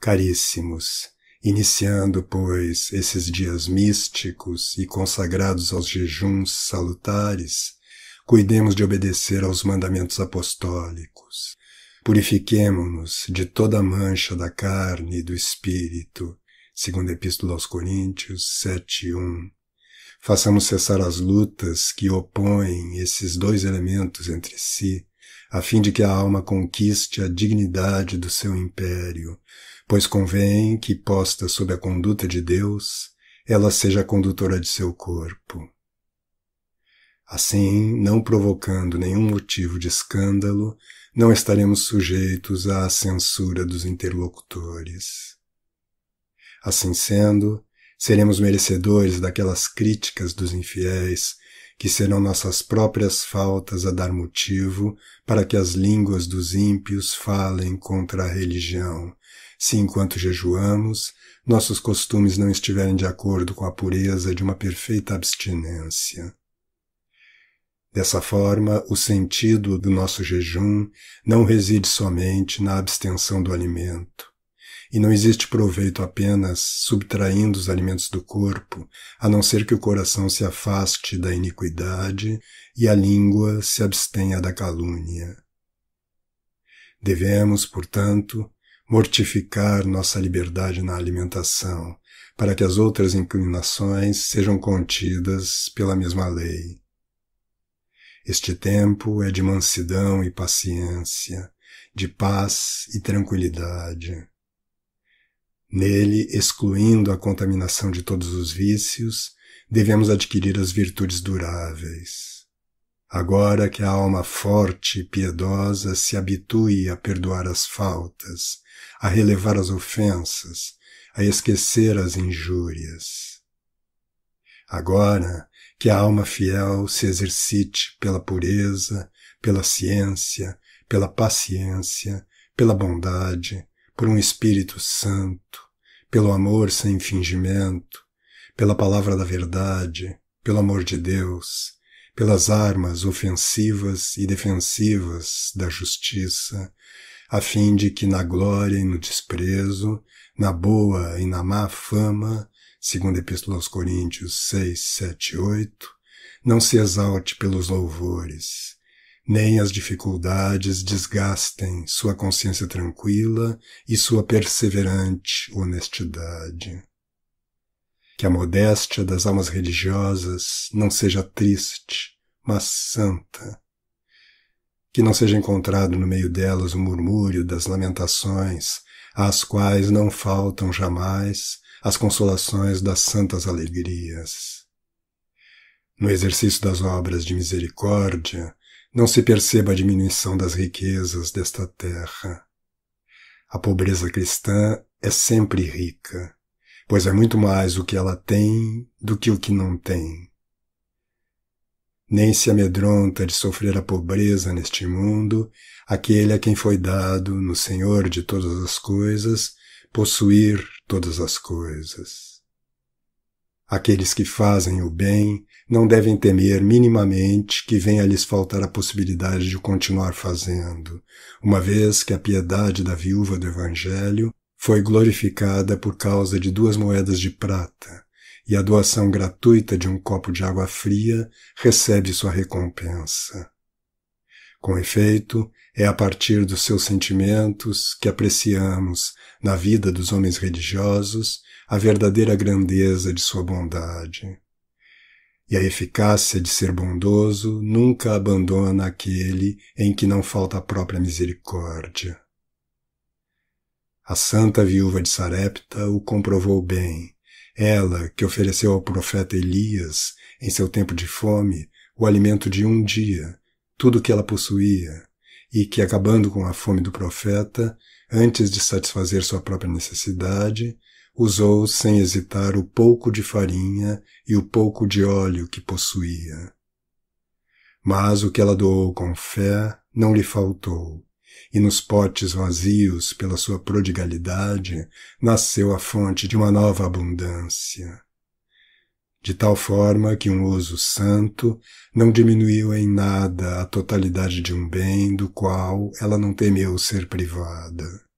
Caríssimos, iniciando, pois, esses dias místicos e consagrados aos jejuns salutares, cuidemos de obedecer aos mandamentos apostólicos. Purifiquemo-nos de toda mancha da carne e do espírito, segundo a Epístola aos Coríntios 7:1. Façamos cessar as lutas que opõem esses dois elementos entre si a fim de que a alma conquiste a dignidade do seu império, pois convém que, posta sob a conduta de Deus, ela seja a condutora de seu corpo. Assim, não provocando nenhum motivo de escândalo, não estaremos sujeitos à censura dos interlocutores. Assim sendo, seremos merecedores daquelas críticas dos infiéis que serão nossas próprias faltas a dar motivo para que as línguas dos ímpios falem contra a religião, se enquanto jejuamos, nossos costumes não estiverem de acordo com a pureza de uma perfeita abstinência. Dessa forma, o sentido do nosso jejum não reside somente na abstenção do alimento, e não existe proveito apenas subtraindo os alimentos do corpo, a não ser que o coração se afaste da iniquidade e a língua se abstenha da calúnia. Devemos, portanto, mortificar nossa liberdade na alimentação, para que as outras inclinações sejam contidas pela mesma lei. Este tempo é de mansidão e paciência, de paz e tranquilidade. Nele, excluindo a contaminação de todos os vícios, devemos adquirir as virtudes duráveis. Agora que a alma forte e piedosa se habitue a perdoar as faltas, a relevar as ofensas, a esquecer as injúrias. Agora que a alma fiel se exercite pela pureza, pela ciência, pela paciência, pela bondade, por um Espírito Santo, pelo amor sem fingimento, pela palavra da verdade, pelo amor de Deus, pelas armas ofensivas e defensivas da justiça, a fim de que na glória e no desprezo, na boa e na má fama, segundo a Epístola aos Coríntios 6, 7, 8, não se exalte pelos louvores, nem as dificuldades desgastem sua consciência tranquila e sua perseverante honestidade. Que a modéstia das almas religiosas não seja triste, mas santa. Que não seja encontrado no meio delas o murmúrio das lamentações, às quais não faltam jamais as consolações das santas alegrias. No exercício das obras de misericórdia, não se perceba a diminuição das riquezas desta terra. A pobreza cristã é sempre rica, pois é muito mais o que ela tem do que o que não tem. Nem se amedronta de sofrer a pobreza neste mundo aquele a quem foi dado, no Senhor de todas as coisas, possuir todas as coisas. Aqueles que fazem o bem não devem temer minimamente que venha lhes faltar a possibilidade de continuar fazendo, uma vez que a piedade da viúva do Evangelho foi glorificada por causa de duas moedas de prata, e a doação gratuita de um copo de água fria recebe sua recompensa. Com efeito, é a partir dos seus sentimentos que apreciamos, na vida dos homens religiosos, a verdadeira grandeza de sua bondade. E a eficácia de ser bondoso nunca abandona aquele em que não falta a própria misericórdia. A santa viúva de Sarepta o comprovou bem. Ela, que ofereceu ao profeta Elias, em seu tempo de fome, o alimento de um dia, tudo que ela possuía e que, acabando com a fome do profeta, antes de satisfazer sua própria necessidade, usou sem hesitar o pouco de farinha e o pouco de óleo que possuía. Mas o que ela doou com fé não lhe faltou, e nos potes vazios, pela sua prodigalidade, nasceu a fonte de uma nova abundância de tal forma que um uso santo não diminuiu em nada a totalidade de um bem do qual ela não temeu ser privada.